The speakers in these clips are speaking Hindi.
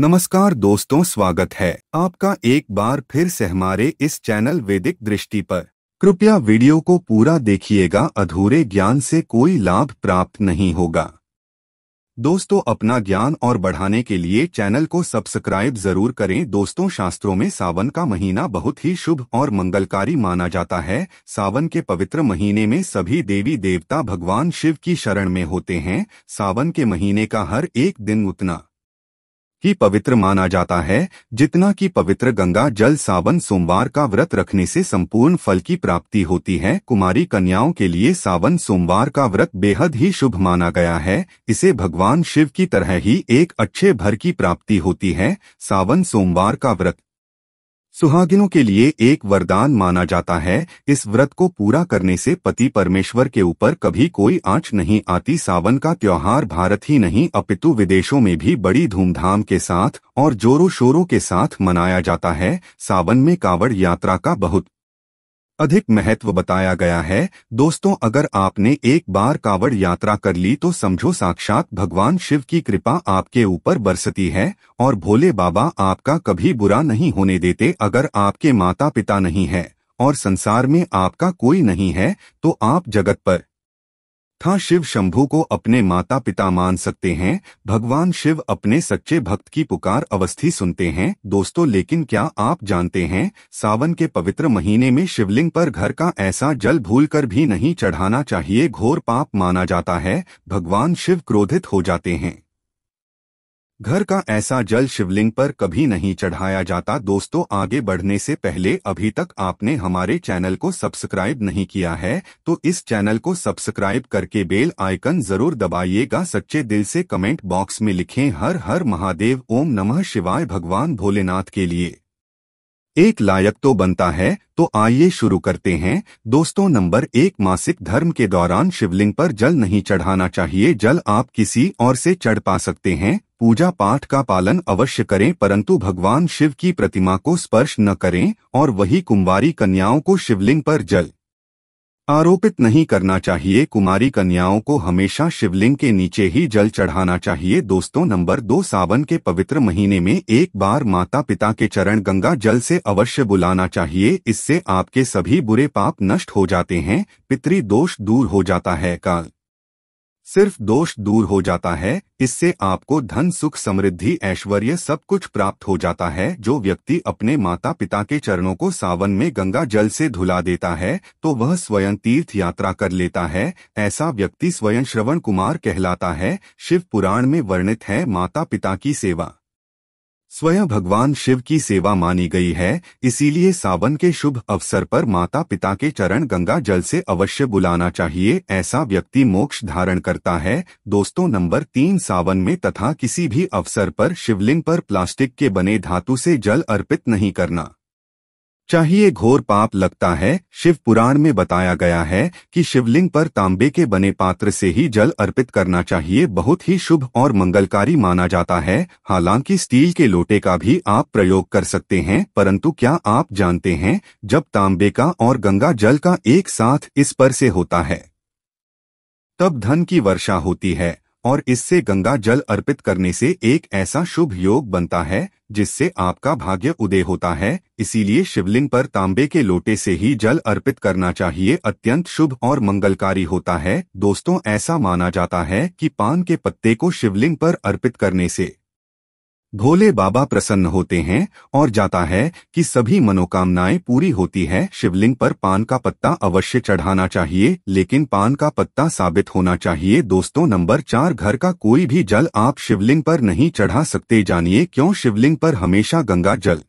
नमस्कार दोस्तों स्वागत है आपका एक बार फिर से हमारे इस चैनल वैदिक दृष्टि पर कृपया वीडियो को पूरा देखिएगा अधूरे ज्ञान से कोई लाभ प्राप्त नहीं होगा दोस्तों अपना ज्ञान और बढ़ाने के लिए चैनल को सब्सक्राइब जरूर करें दोस्तों शास्त्रों में सावन का महीना बहुत ही शुभ और मंगलकारी माना जाता है सावन के पवित्र महीने में सभी देवी देवता भगवान शिव की शरण में होते हैं सावन के महीने का हर एक दिन उतना ही पवित्र माना जाता है जितना कि पवित्र गंगा जल सावन सोमवार का व्रत रखने से संपूर्ण फल की प्राप्ति होती है कुमारी कन्याओं के लिए सावन सोमवार का व्रत बेहद ही शुभ माना गया है इसे भगवान शिव की तरह ही एक अच्छे भर की प्राप्ति होती है सावन सोमवार का व्रत सुहागिनों के लिए एक वरदान माना जाता है इस व्रत को पूरा करने से पति परमेश्वर के ऊपर कभी कोई आंच नहीं आती सावन का त्योहार भारत ही नहीं अपितु विदेशों में भी बड़ी धूमधाम के साथ और जोरों शोरों के साथ मनाया जाता है सावन में कावड़ यात्रा का बहुत अधिक महत्व बताया गया है दोस्तों अगर आपने एक बार कावड़ यात्रा कर ली तो समझो साक्षात भगवान शिव की कृपा आपके ऊपर बरसती है और भोले बाबा आपका कभी बुरा नहीं होने देते अगर आपके माता पिता नहीं है और संसार में आपका कोई नहीं है तो आप जगत पर था शिव शंभु को अपने माता पिता मान सकते हैं भगवान शिव अपने सच्चे भक्त की पुकार अवस्थी सुनते हैं दोस्तों लेकिन क्या आप जानते हैं सावन के पवित्र महीने में शिवलिंग पर घर का ऐसा जल भूलकर भी नहीं चढ़ाना चाहिए घोर पाप माना जाता है भगवान शिव क्रोधित हो जाते हैं घर का ऐसा जल शिवलिंग पर कभी नहीं चढ़ाया जाता दोस्तों आगे बढ़ने से पहले अभी तक आपने हमारे चैनल को सब्सक्राइब नहीं किया है तो इस चैनल को सब्सक्राइब करके बेल आइकन जरूर दबाइएगा सच्चे दिल से कमेंट बॉक्स में लिखें हर हर महादेव ओम नमः शिवाय भगवान भोलेनाथ के लिए एक लायक तो बनता है तो आइए शुरू करते हैं दोस्तों नंबर एक मासिक धर्म के दौरान शिवलिंग पर जल नहीं चढ़ाना चाहिए जल आप किसी और से चढ़ पा सकते हैं पूजा पाठ का पालन अवश्य करें परंतु भगवान शिव की प्रतिमा को स्पर्श न करें और वही कुंवारी कन्याओं को शिवलिंग पर जल आरोपित नहीं करना चाहिए कुमारी कन्याओं को हमेशा शिवलिंग के नीचे ही जल चढ़ाना चाहिए दोस्तों नंबर दो सावन के पवित्र महीने में एक बार माता पिता के चरण गंगा जल से अवश्य बुलाना चाहिए इससे आपके सभी बुरे पाप नष्ट हो जाते हैं पितृदोष दूर हो जाता है काल सिर्फ दोष दूर हो जाता है इससे आपको धन सुख समृद्धि ऐश्वर्य सब कुछ प्राप्त हो जाता है जो व्यक्ति अपने माता पिता के चरणों को सावन में गंगा जल से धुला देता है तो वह स्वयं तीर्थ यात्रा कर लेता है ऐसा व्यक्ति स्वयं श्रवण कुमार कहलाता है शिव पुराण में वर्णित है माता पिता की सेवा स्वयं भगवान शिव की सेवा मानी गई है इसीलिए सावन के शुभ अवसर पर माता पिता के चरण गंगा जल से अवश्य बुलाना चाहिए ऐसा व्यक्ति मोक्ष धारण करता है दोस्तों नंबर तीन सावन में तथा किसी भी अवसर पर शिवलिंग पर प्लास्टिक के बने धातु से जल अर्पित नहीं करना चाहिए घोर पाप लगता है शिव पुराण में बताया गया है कि शिवलिंग पर तांबे के बने पात्र से ही जल अर्पित करना चाहिए बहुत ही शुभ और मंगलकारी माना जाता है हालांकि स्टील के लोटे का भी आप प्रयोग कर सकते हैं परंतु क्या आप जानते हैं जब तांबे का और गंगा जल का एक साथ इस पर से होता है तब धन की वर्षा होती है और इससे गंगा जल अर्पित करने से एक ऐसा शुभ योग बनता है जिससे आपका भाग्य उदय होता है इसीलिए शिवलिंग पर तांबे के लोटे से ही जल अर्पित करना चाहिए अत्यंत शुभ और मंगलकारी होता है दोस्तों ऐसा माना जाता है कि पान के पत्ते को शिवलिंग पर अर्पित करने से भोले बाबा प्रसन्न होते हैं और जाता है कि सभी मनोकामनाएं पूरी होती है शिवलिंग पर पान का पत्ता अवश्य चढ़ाना चाहिए लेकिन पान का पत्ता साबित होना चाहिए दोस्तों नंबर चार घर का कोई भी जल आप शिवलिंग पर नहीं चढ़ा सकते जानिए क्यों शिवलिंग पर हमेशा गंगा जल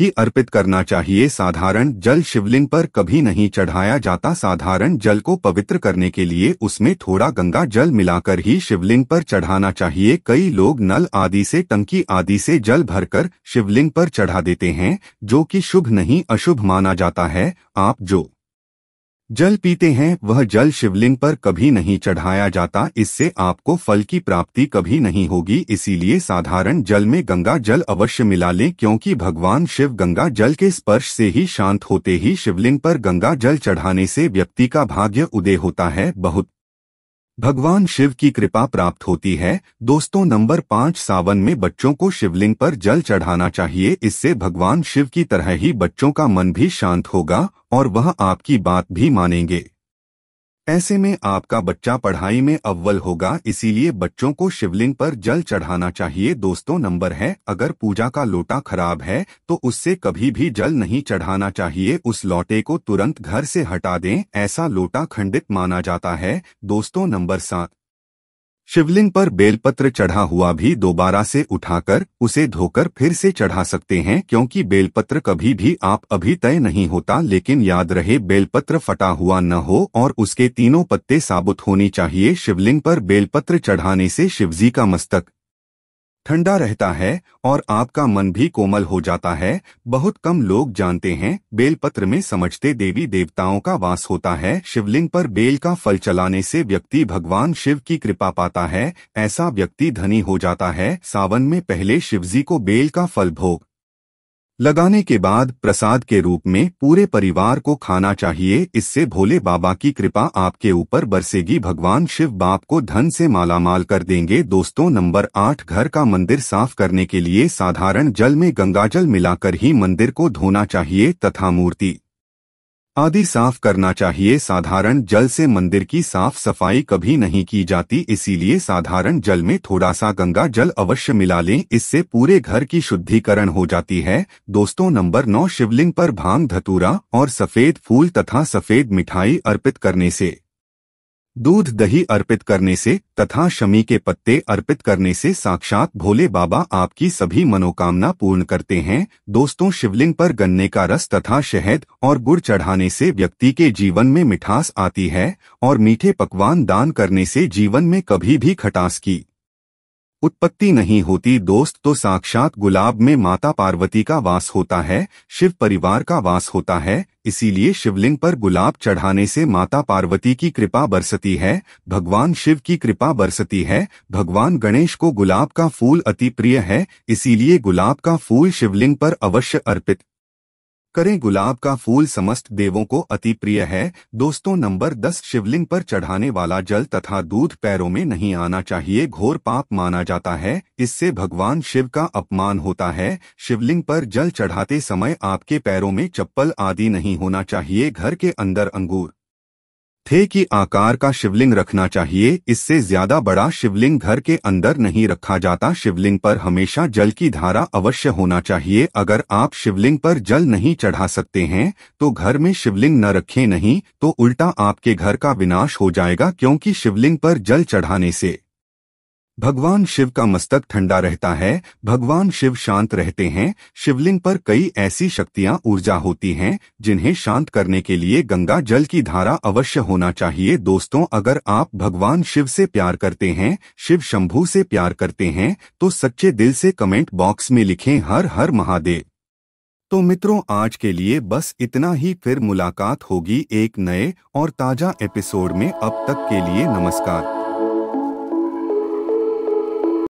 ही अर्पित करना चाहिए साधारण जल शिवलिंग पर कभी नहीं चढ़ाया जाता साधारण जल को पवित्र करने के लिए उसमें थोड़ा गंगा जल मिलाकर ही शिवलिंग पर चढ़ाना चाहिए कई लोग नल आदि से टंकी आदि से जल भरकर शिवलिंग पर चढ़ा देते हैं जो कि शुभ नहीं अशुभ माना जाता है आप जो जल पीते हैं वह जल शिवलिंग पर कभी नहीं चढ़ाया जाता इससे आपको फल की प्राप्ति कभी नहीं होगी इसीलिए साधारण जल में गंगा जल अवश्य मिला लें क्योंकि भगवान शिव गंगा जल के स्पर्श से ही शांत होते ही शिवलिंग पर गंगा जल चढ़ाने से व्यक्ति का भाग्य उदय होता है बहुत भगवान शिव की कृपा प्राप्त होती है दोस्तों नंबर पाँच सावन में बच्चों को शिवलिंग पर जल चढ़ाना चाहिए इससे भगवान शिव की तरह ही बच्चों का मन भी शांत होगा और वह आपकी बात भी मानेंगे ऐसे में आपका बच्चा पढ़ाई में अव्वल होगा इसीलिए बच्चों को शिवलिंग पर जल चढ़ाना चाहिए दोस्तों नंबर है अगर पूजा का लोटा खराब है तो उससे कभी भी जल नहीं चढ़ाना चाहिए उस लोटे को तुरंत घर से हटा दें ऐसा लोटा खंडित माना जाता है दोस्तों नंबर सात शिवलिंग पर बेलपत्र चढ़ा हुआ भी दोबारा से उठाकर उसे धोकर फिर से चढ़ा सकते हैं क्योंकि बेलपत्र कभी भी आप अभी तय नहीं होता लेकिन याद रहे बेलपत्र फटा हुआ न हो और उसके तीनों पत्ते साबुत होने चाहिए शिवलिंग पर बेलपत्र चढ़ाने से शिवजी का मस्तक ठंडा रहता है और आपका मन भी कोमल हो जाता है बहुत कम लोग जानते हैं बेलपत्र में समझते देवी देवताओं का वास होता है शिवलिंग पर बेल का फल चलाने से व्यक्ति भगवान शिव की कृपा पाता है ऐसा व्यक्ति धनी हो जाता है सावन में पहले शिवजी को बेल का फल भोग लगाने के बाद प्रसाद के रूप में पूरे परिवार को खाना चाहिए इससे भोले बाबा की कृपा आपके ऊपर बरसेगी भगवान शिव बाप को धन से मालामाल कर देंगे दोस्तों नंबर आठ घर का मंदिर साफ करने के लिए साधारण जल में गंगाजल मिलाकर ही मंदिर को धोना चाहिए तथा मूर्ति आदि साफ करना चाहिए साधारण जल से मंदिर की साफ सफाई कभी नहीं की जाती इसीलिए साधारण जल में थोड़ा सा गंगा जल अवश्य मिला लें इससे पूरे घर की शुद्धिकरण हो जाती है दोस्तों नंबर नौ शिवलिंग पर भांग धतूरा और सफेद फूल तथा सफेद मिठाई अर्पित करने से दूध दही अर्पित करने से तथा शमी के पत्ते अर्पित करने से साक्षात भोले बाबा आपकी सभी मनोकामना पूर्ण करते हैं दोस्तों शिवलिंग पर गन्ने का रस तथा शहद और गुड़ चढ़ाने से व्यक्ति के जीवन में मिठास आती है और मीठे पकवान दान करने से जीवन में कभी भी खटास की उत्पत्ति नहीं होती दोस्त तो साक्षात गुलाब में माता पार्वती का वास होता है शिव परिवार का वास होता है इसीलिए शिवलिंग पर गुलाब चढ़ाने से माता पार्वती की कृपा बरसती है भगवान शिव की कृपा बरसती है भगवान गणेश को गुलाब का फूल अति प्रिय है इसीलिए गुलाब का फूल शिवलिंग पर अवश्य अर्पित करें गुलाब का फूल समस्त देवों को अति प्रिय है दोस्तों नंबर दस शिवलिंग पर चढ़ाने वाला जल तथा दूध पैरों में नहीं आना चाहिए घोर पाप माना जाता है इससे भगवान शिव का अपमान होता है शिवलिंग पर जल चढ़ाते समय आपके पैरों में चप्पल आदि नहीं होना चाहिए घर के अंदर अंगूर थे कि आकार का शिवलिंग रखना चाहिए इससे ज्यादा बड़ा शिवलिंग घर के अंदर नहीं रखा जाता शिवलिंग पर हमेशा जल की धारा अवश्य होना चाहिए अगर आप शिवलिंग पर जल नहीं चढ़ा सकते हैं तो घर में शिवलिंग न रखें नहीं तो उल्टा आपके घर का विनाश हो जाएगा क्योंकि शिवलिंग पर जल चढ़ाने से भगवान शिव का मस्तक ठंडा रहता है भगवान शिव शांत रहते हैं शिवलिंग पर कई ऐसी शक्तियां ऊर्जा होती हैं जिन्हें शांत करने के लिए गंगा जल की धारा अवश्य होना चाहिए दोस्तों अगर आप भगवान शिव से प्यार करते हैं शिव शंभू से प्यार करते हैं तो सच्चे दिल से कमेंट बॉक्स में लिखें हर हर महादेव तो मित्रों आज के लिए बस इतना ही फिर मुलाकात होगी एक नए और ताज़ा एपिसोड में अब तक के लिए नमस्कार